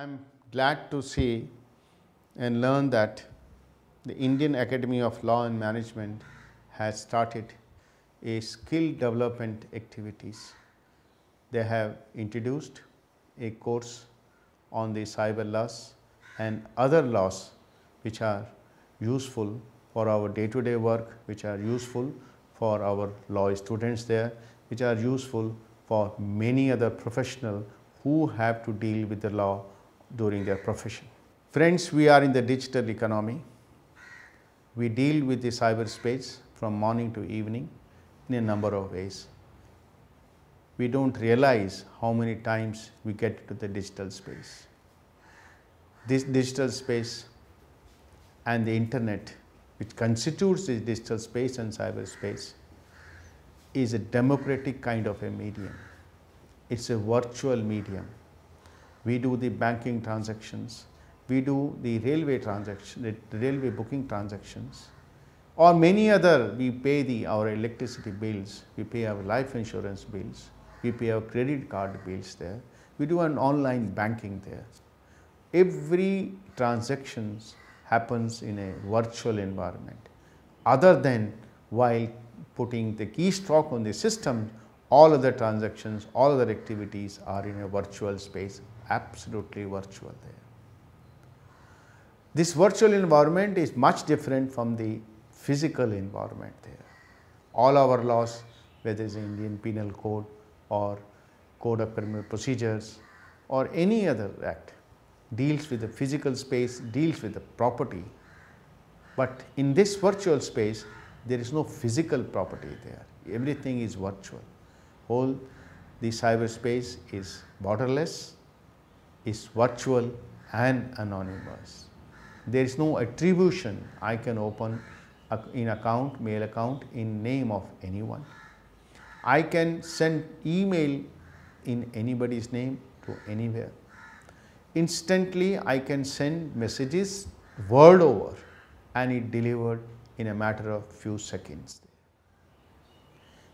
I'm glad to see and learn that the Indian Academy of Law and Management has started a skill development activities. They have introduced a course on the cyber laws and other laws which are useful for our day-to-day -day work, which are useful for our law students there, which are useful for many other professional who have to deal with the law during their profession. Friends, we are in the digital economy. We deal with the cyberspace from morning to evening in a number of ways. We don't realize how many times we get to the digital space. This digital space and the internet, which constitutes the digital space and cyberspace, is a democratic kind of a medium. It's a virtual medium we do the banking transactions, we do the railway transaction, the railway booking transactions or many other, we pay the, our electricity bills, we pay our life insurance bills, we pay our credit card bills there, we do an online banking there. Every transactions happens in a virtual environment other than while putting the keystroke on the system, all other transactions, all other activities are in a virtual space absolutely virtual there. This virtual environment is much different from the physical environment there. All our laws, whether it is Indian Penal Code or Code of Criminal Procedures or any other act deals with the physical space, deals with the property. But in this virtual space, there is no physical property there. Everything is virtual. Whole the cyberspace is borderless is virtual and anonymous. There is no attribution. I can open in account, mail account in name of anyone. I can send email in anybody's name to anywhere. Instantly I can send messages world over and it delivered in a matter of few seconds.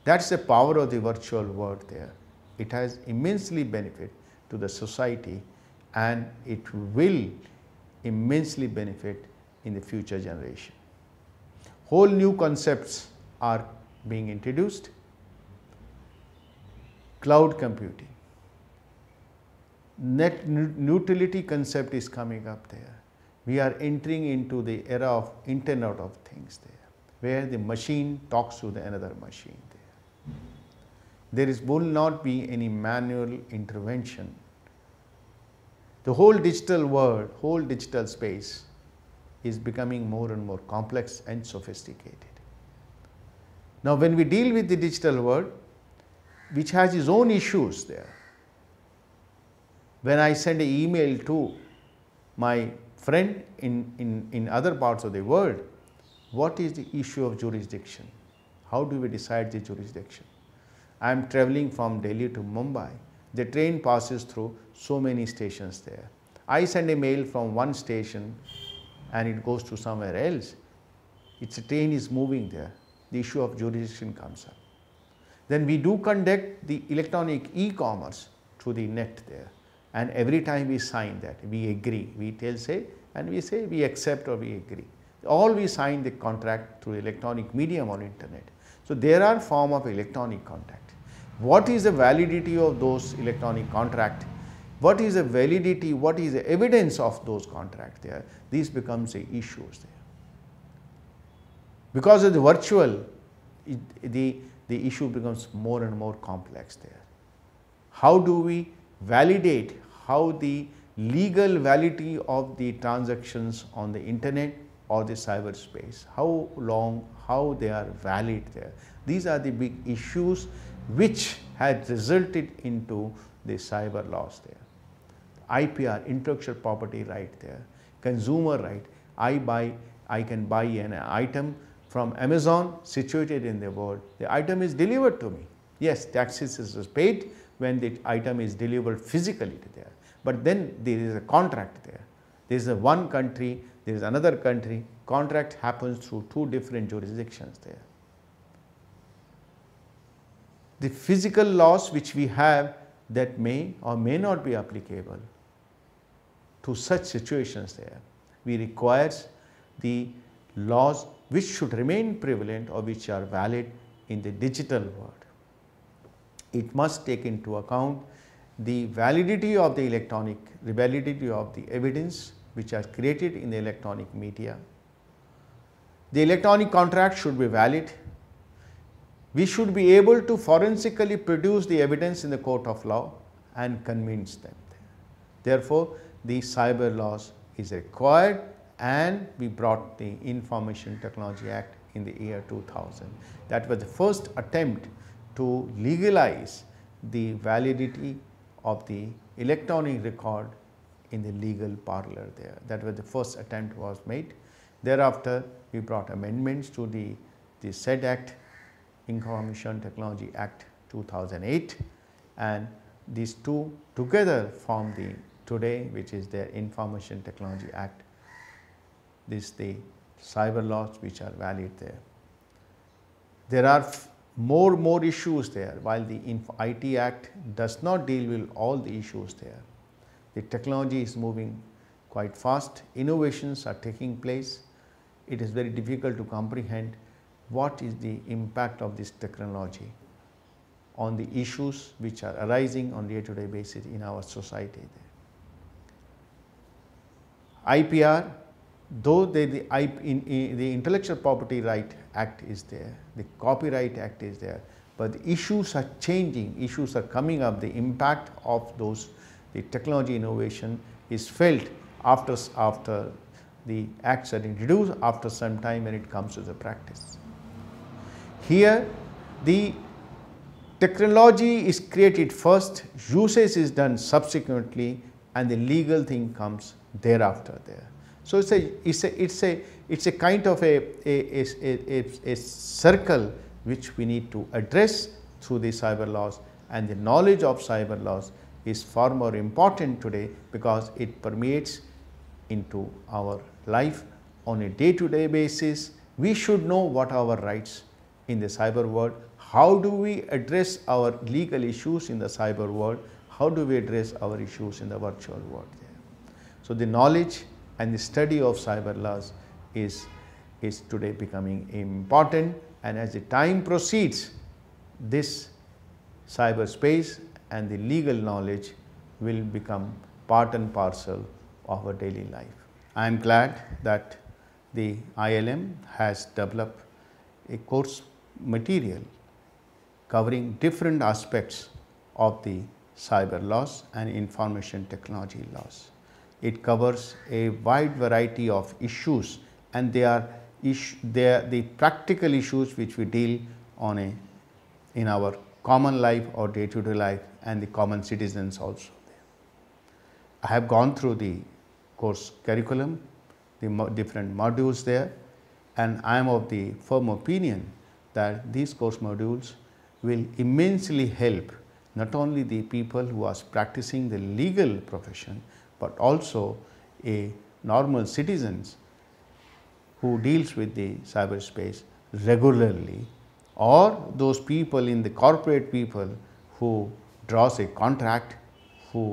That's the power of the virtual world there. It has immensely benefit to the society and it will immensely benefit in the future generation. Whole new concepts are being introduced. Cloud computing, net neutrality concept is coming up there. We are entering into the era of Internet of Things there, where the machine talks to the another machine there. There is, will not be any manual intervention the whole digital world, whole digital space is becoming more and more complex and sophisticated. Now, when we deal with the digital world, which has its own issues there, when I send an email to my friend in, in, in other parts of the world, what is the issue of jurisdiction? How do we decide the jurisdiction? I am traveling from Delhi to Mumbai. The train passes through so many stations there. I send a mail from one station and it goes to somewhere else. It's a train is moving there. The issue of jurisdiction comes up. Then we do conduct the electronic e-commerce through the net there. And every time we sign that, we agree, we tell say, and we say we accept or we agree. All we sign the contract through electronic medium on internet. So there are form of electronic contract what is the validity of those electronic contract, what is the validity, what is the evidence of those contract there, these becomes the issues there. Because of the virtual, it, the, the issue becomes more and more complex there. How do we validate how the legal validity of the transactions on the internet or the cyberspace, how long, how they are valid there. These are the big issues which had resulted into the cyber laws there. IPR, intellectual property right there, consumer right. I buy, I can buy an item from Amazon situated in the world. The item is delivered to me. Yes, taxes is paid when the item is delivered physically to there. But then there is a contract there. There is a one country, there is another country. Contract happens through two different jurisdictions there the physical laws which we have that may or may not be applicable to such situations there. We requires the laws which should remain prevalent or which are valid in the digital world. It must take into account the validity of the electronic, the validity of the evidence which are created in the electronic media. The electronic contract should be valid we should be able to forensically produce the evidence in the court of law and convince them. Therefore, the cyber laws is required and we brought the Information Technology Act in the year 2000. That was the first attempt to legalize the validity of the electronic record in the legal parlor there. That was the first attempt was made. Thereafter, we brought amendments to the, the said act Information Technology Act 2008 and these two together form the today which is the Information Technology Act. This the cyber laws which are valid there. There are more more issues there while the IT Act does not deal with all the issues there. The technology is moving quite fast, innovations are taking place. It is very difficult to comprehend what is the impact of this technology on the issues which are arising on day-to-day basis in our society. IPR, though they, the, in, in, the Intellectual Property Right Act is there, the Copyright Act is there, but the issues are changing, issues are coming up, the impact of those, the technology innovation is felt after, after the acts are introduced after some time when it comes to the practice. Here the technology is created first, usage is done subsequently and the legal thing comes thereafter there. So it's a it's a it's a it's a kind of a a, a, a, a circle which we need to address through the cyber laws and the knowledge of cyber laws is far more important today because it permeates into our life on a day to day basis. We should know what our rights in the cyber world, how do we address our legal issues in the cyber world, how do we address our issues in the virtual world. So, the knowledge and the study of cyber laws is, is today becoming important and as the time proceeds, this cyberspace and the legal knowledge will become part and parcel of our daily life. I am glad that the ILM has developed a course material covering different aspects of the cyber loss and information technology loss. It covers a wide variety of issues and they are, issue, they are the practical issues which we deal on a, in our common life or day to day life and the common citizens also. I have gone through the course curriculum, the mo different modules there and I am of the firm opinion that these course modules will immensely help not only the people who are practicing the legal profession, but also a normal citizens who deals with the cyberspace regularly or those people in the corporate people who draws a contract, who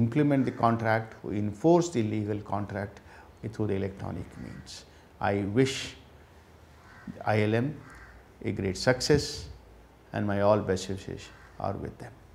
implement the contract, who enforce the legal contract through the electronic means. I wish ILM a great success and my all best wishes are with them.